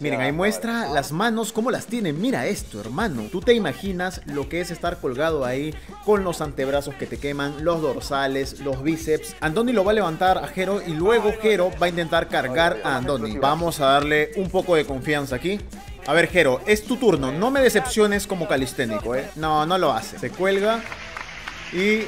Miren, ahí muestra las manos, cómo las tiene. Mira esto, hermano. Tú te imaginas lo que es estar colgado ahí con los antebrazos que te queman, los dorsales, los bíceps. Andoni lo va a levantar a Jero y luego Jero va a intentar cargar a Andoni. Vamos a darle un poco de confianza aquí. A ver, Jero, es tu turno. No me decepciones como calisténico, ¿eh? No, no lo hace. Se cuelga y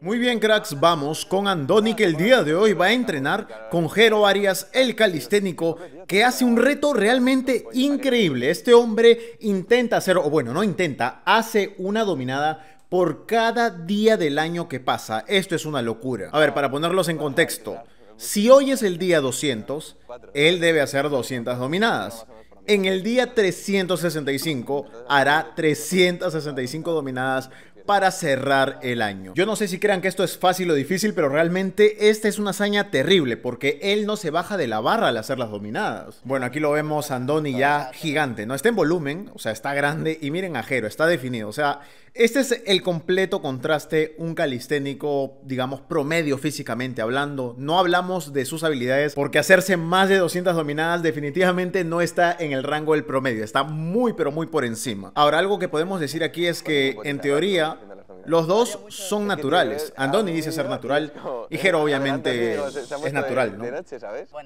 muy bien, cracks, vamos con Andoni que el día de hoy va a entrenar con Jero Arias, el calisténico, que hace un reto realmente increíble. Este hombre intenta hacer, o bueno, no intenta, hace una dominada por cada día del año que pasa. Esto es una locura. A ver, para ponerlos en contexto, si hoy es el día 200, él debe hacer 200 dominadas. En el día 365 hará 365 dominadas para cerrar el año. Yo no sé si crean que esto es fácil o difícil, pero realmente esta es una hazaña terrible porque él no se baja de la barra al hacer las dominadas. Bueno, aquí lo vemos Andoni ya gigante, ¿no? Está en volumen, o sea, está grande y miren a Jero, está definido. O sea, este es el completo contraste, un calisténico, digamos, promedio físicamente hablando. No hablamos de sus habilidades porque hacerse más de 200 dominadas definitivamente no está en el rango del promedio, está muy pero muy por encima. Ahora, algo que podemos decir aquí es que en teoría los dos son naturales. Andoni dice ser natural y Jero obviamente es natural,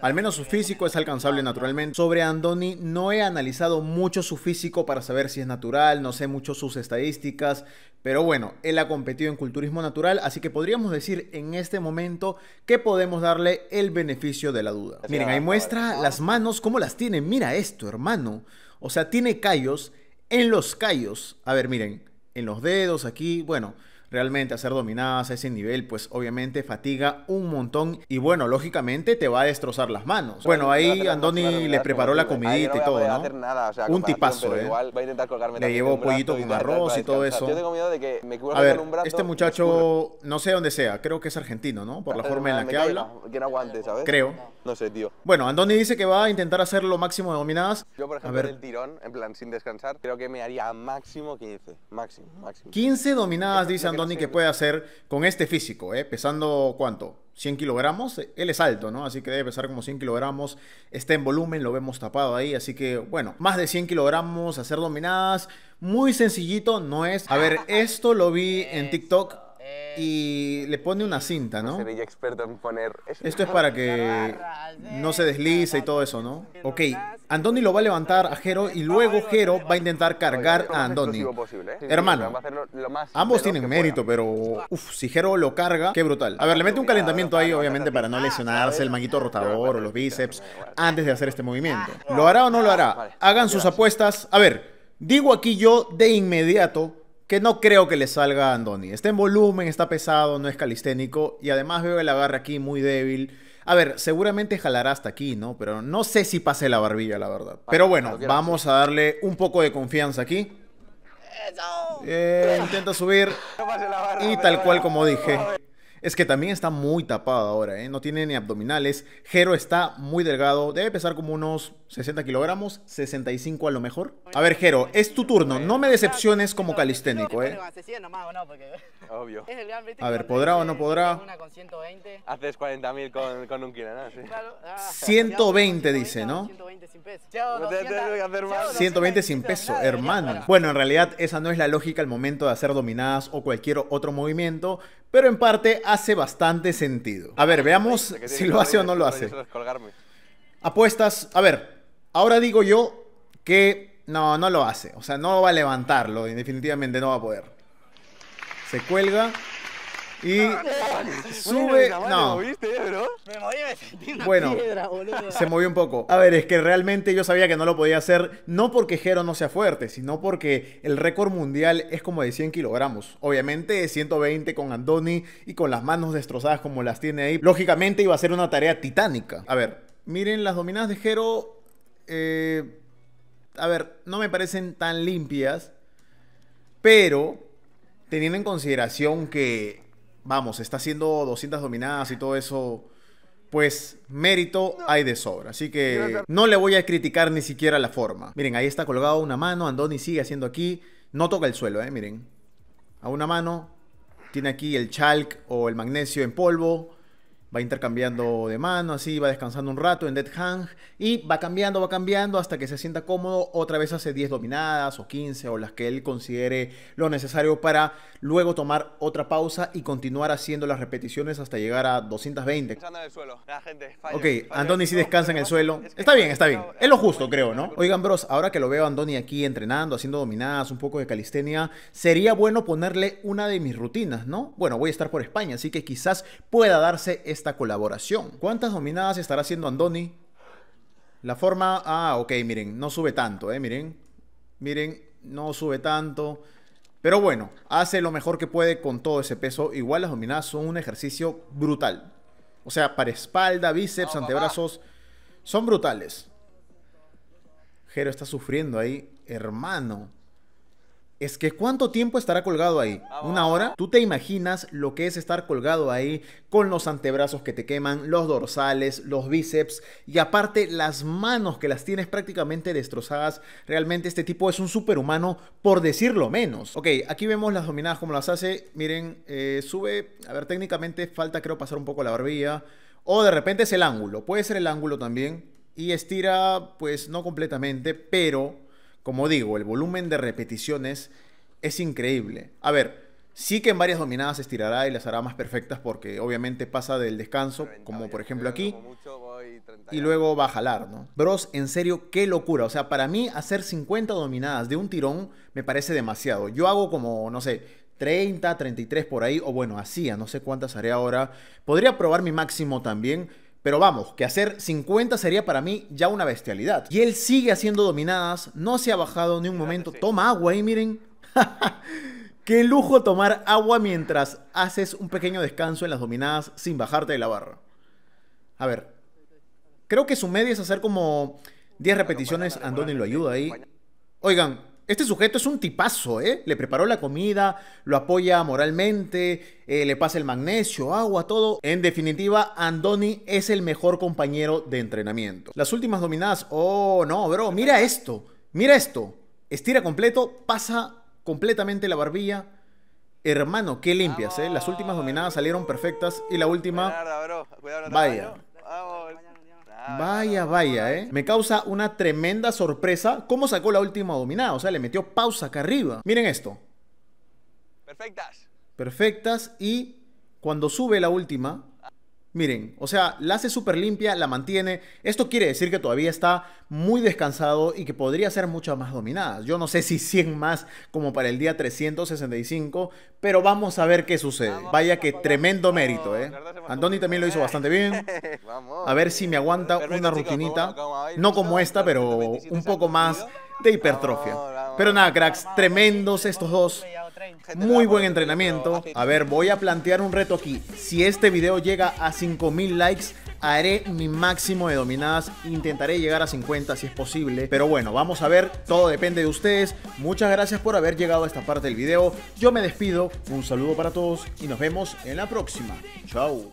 Al menos su físico es alcanzable naturalmente. Sobre Andoni no he analizado mucho su físico para saber si es natural, no sé mucho sus estadísticas, pero bueno, él ha competido en culturismo natural, así que podríamos decir en este momento que podemos darle el beneficio de la duda. Miren, ahí muestra las manos, cómo las tiene. Mira esto, hermano. O sea, tiene callos en los callos. A ver, miren en los dedos, aquí, bueno, realmente hacer dominadas a ese nivel, pues obviamente fatiga un montón y bueno, lógicamente te va a destrozar las manos. Bueno, ahí Andoni le preparó la comidita y todo, ¿no? Un tipazo, ¿eh? Le este llevo pollito con arroz y todo eso. A ver, este muchacho, no sé dónde sea, creo que es argentino, ¿no? Por la forma en la que habla. Creo. No sé, tío. Bueno, Andoni dice que va a intentar hacer lo máximo de dominadas. Yo, por ejemplo, el tirón, en plan sin descansar, creo que me haría máximo 15. Máximo, máximo. 15 dominadas, dice Andoni ni que puede hacer con este físico, ¿eh? pesando cuánto? 100 kilogramos, él es alto, ¿no? Así que debe pesar como 100 kilogramos, está en volumen, lo vemos tapado ahí, así que bueno, más de 100 kilogramos, hacer dominadas, muy sencillito, no es... A ver, esto lo vi en TikTok, eh, y le pone una cinta, ¿no? en poner... Esto es para que no se deslice y todo eso, ¿no? Ok, Andoni lo va a levantar a Jero y luego Jero va a intentar cargar a Andoni. ¿eh? Hermano, ambos tienen mérito, pero uf, si Jero lo carga, qué brutal. A ver, le mete un calentamiento ahí, obviamente, para no lesionarse el manguito rotador o los bíceps antes de hacer este movimiento. ¿Lo hará o no lo hará? Hagan sus apuestas. A ver, digo aquí yo de inmediato que no creo que le salga a Andoni. Está en volumen, está pesado, no es calisténico y además veo la agarre aquí muy débil. A ver, seguramente jalará hasta aquí, ¿no? Pero no sé si pase la barbilla, la verdad. Pero bueno, vamos a darle un poco de confianza aquí. Eh, intenta subir y tal cual como dije, es que también está muy tapado ahora, ¿eh? no tiene ni abdominales. Jero está muy delgado, debe pesar como unos 60 kilogramos, 65 a lo mejor. A ver, Jero, es tu turno, no me decepciones como calisténico, ¿eh? Obvio. A ver, ¿podrá o no podrá? Haces 40 mil con un kilo, ¿no? Sí. 120 ah, dice, ¿no? 120 sin peso, hermano. Bueno, en realidad esa no es la lógica al momento de hacer dominadas o cualquier otro movimiento, pero en parte hace bastante sentido. A ver, veamos si lo hace o no lo hace. Apuestas, a ver, ahora digo yo que no, no lo hace. O sea, no va a levantarlo, definitivamente no va a poder. Se cuelga. Y sube. No. ¿eh, bueno, se movió un poco. A ver, es que realmente yo sabía que no lo podía hacer, no porque Jero no sea fuerte, sino porque el récord mundial es como de 100 kilogramos. Obviamente, 120 con Andoni y con las manos destrozadas como las tiene ahí. Lógicamente, iba a ser una tarea titánica. A ver, miren las dominadas de Jero. Eh, a ver, no me parecen tan limpias, pero teniendo en consideración que vamos, está haciendo 200 dominadas y todo eso, pues mérito hay de sobra. Así que no le voy a criticar ni siquiera la forma. Miren, ahí está colgado una mano, Andoni sigue haciendo aquí, no toca el suelo, ¿eh? Miren, a una mano, tiene aquí el chalk o el magnesio en polvo, va intercambiando de mano, así, va descansando un rato en dead hang y va cambiando, va cambiando hasta que se sienta cómodo, otra vez hace 10 dominadas o 15 o las que él considere lo necesario para luego tomar otra pausa y continuar haciendo las repeticiones hasta llegar a 220. En el ok, Andoni sí descansa en el suelo. Está bien, está bien. Es lo justo, creo, ¿no? Oigan, bros, ahora que lo veo a Andoni aquí entrenando, haciendo dominadas, un poco de calistenia, sería bueno ponerle una de mis rutinas, ¿no? Bueno, voy a estar por España, así que quizás pueda darse esta colaboración. ¿Cuántas dominadas estará haciendo Andoni? La forma... Ah, ok, miren, no sube tanto, ¿eh? Miren, miren, no sube tanto. Pero bueno, hace lo mejor que puede con todo ese peso. Igual las dominadas son un ejercicio brutal. O sea, para espalda, bíceps, antebrazos, son brutales. Jero está sufriendo ahí, hermano es que ¿cuánto tiempo estará colgado ahí? Ah, ¿Una hora? ¿Tú te imaginas lo que es estar colgado ahí con los antebrazos que te queman, los dorsales, los bíceps y aparte las manos que las tienes prácticamente destrozadas? Realmente este tipo es un superhumano por decirlo menos. Ok, aquí vemos las dominadas como las hace. Miren, eh, sube, a ver, técnicamente falta creo pasar un poco la barbilla. O de repente es el ángulo, puede ser el ángulo también. Y estira, pues no completamente, pero como digo, el volumen de repeticiones es increíble. A ver, sí que en varias dominadas se estirará y las hará más perfectas porque obviamente pasa del descanso, como por ejemplo aquí, y luego va a jalar, ¿no? Bros, en serio, qué locura. O sea, para mí hacer 50 dominadas de un tirón me parece demasiado. Yo hago como, no sé, 30, 33 por ahí, o bueno, hacía, no sé cuántas haré ahora. Podría probar mi máximo también, pero vamos, que hacer 50 sería para mí ya una bestialidad. Y él sigue haciendo dominadas, no se ha bajado ni un momento. Toma agua ahí, miren. Qué lujo tomar agua mientras haces un pequeño descanso en las dominadas sin bajarte de la barra. A ver. Creo que su medio es hacer como 10 repeticiones. Andoni lo ayuda ahí. Oigan, este sujeto es un tipazo, ¿eh? Le preparó la comida, lo apoya moralmente, eh, le pasa el magnesio, agua, todo. En definitiva, Andoni es el mejor compañero de entrenamiento. Las últimas dominadas, oh no, bro, mira esto, mira esto. Estira completo, pasa completamente la barbilla. Hermano, qué limpias, ¿eh? Las últimas dominadas salieron perfectas y la última... vaya. Vaya, vaya, ¿eh? Me causa una tremenda sorpresa cómo sacó la última dominada. O sea, le metió pausa acá arriba. Miren esto. Perfectas. Perfectas y cuando sube la última, Miren, o sea, la hace súper limpia, la mantiene. Esto quiere decir que todavía está muy descansado y que podría ser muchas más dominadas. Yo no sé si 100 más como para el día 365, pero vamos a ver qué sucede. Vaya que tremendo mérito, ¿eh? Andoni también lo hizo bastante bien. A ver si me aguanta una rutinita, no como esta, pero un poco más de hipertrofia. Pero nada, cracks, tremendos estos dos. Muy buen entrenamiento. A ver, voy a plantear un reto aquí. Si este video llega a 5000 likes, haré mi máximo de dominadas, intentaré llegar a 50 si es posible, pero bueno, vamos a ver, todo depende de ustedes, muchas gracias por haber llegado a esta parte del video, yo me despido, un saludo para todos y nos vemos en la próxima, chao.